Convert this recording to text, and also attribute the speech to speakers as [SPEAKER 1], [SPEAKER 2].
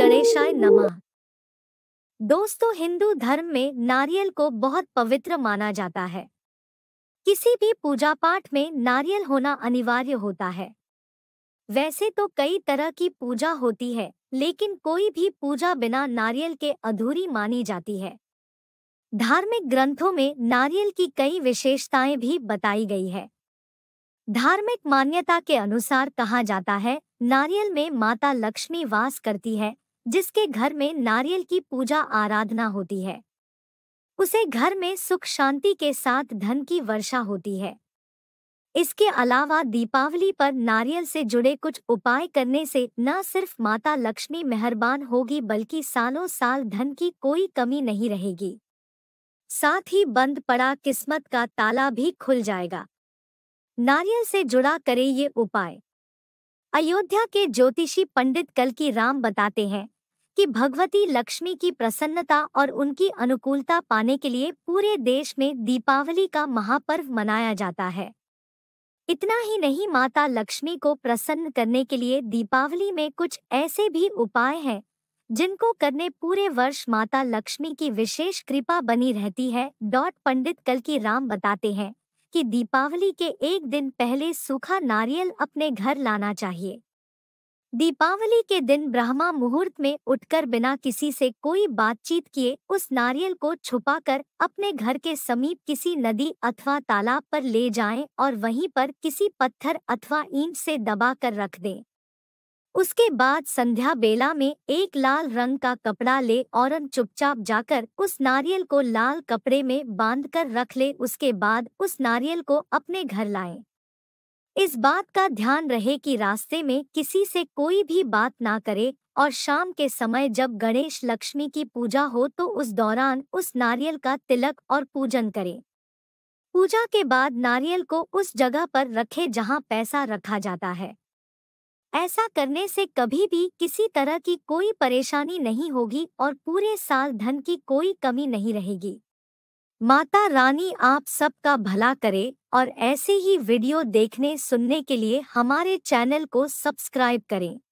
[SPEAKER 1] गणेशाय नमः दोस्तों हिंदू धर्म में नारियल को बहुत पवित्र माना जाता है किसी भी पूजा पाठ में नारियल होना अनिवार्य होता है वैसे तो कई तरह की पूजा होती है लेकिन कोई भी पूजा बिना नारियल के अधूरी मानी जाती है धार्मिक ग्रंथों में नारियल की कई विशेषताएं भी बताई गई है धार्मिक मान्यता के अनुसार कहा जाता है नारियल में माता लक्ष्मी वास करती है जिसके घर में नारियल की पूजा आराधना होती है उसे घर में सुख शांति के साथ धन की वर्षा होती है इसके अलावा दीपावली पर नारियल से जुड़े कुछ उपाय करने से न सिर्फ माता लक्ष्मी मेहरबान होगी बल्कि सालों साल धन की कोई कमी नहीं रहेगी साथ ही बंद पड़ा किस्मत का ताला भी खुल जाएगा नारियल से जुड़ा करें ये उपाय अयोध्या के ज्योतिषी पंडित कल की राम बताते हैं कि भगवती लक्ष्मी की प्रसन्नता और उनकी अनुकूलता पाने के लिए पूरे देश में दीपावली का महापर्व मनाया जाता है इतना ही नहीं माता लक्ष्मी को प्रसन्न करने के लिए दीपावली में कुछ ऐसे भी उपाय हैं जिनको करने पूरे वर्ष माता लक्ष्मी की विशेष कृपा बनी रहती है डॉट पंडित कल की राम बताते हैं कि दीपावली के एक दिन पहले सूखा नारियल अपने घर लाना चाहिए दीपावली के दिन ब्रह्मा मुहूर्त में उठकर बिना किसी से कोई बातचीत किए उस नारियल को छुपाकर अपने घर के समीप किसी नदी अथवा तालाब पर ले जाएं और वहीं पर किसी पत्थर अथवा ईंट से दबा कर रख दें उसके बाद संध्या बेला में एक लाल रंग का कपड़ा ले और चुपचाप जाकर उस नारियल को लाल कपड़े में बांधकर रख ले उसके बाद उस नारियल को अपने घर लाएं। इस बात का ध्यान रहे कि रास्ते में किसी से कोई भी बात ना करे और शाम के समय जब गणेश लक्ष्मी की पूजा हो तो उस दौरान उस नारियल का तिलक और पूजन करें पूजा के बाद नारियल को उस जगह पर रखें जहां पैसा रखा जाता है ऐसा करने से कभी भी किसी तरह की कोई परेशानी नहीं होगी और पूरे साल धन की कोई कमी नहीं रहेगी माता रानी आप सबका भला करे और ऐसे ही वीडियो देखने सुनने के लिए हमारे चैनल को सब्सक्राइब करें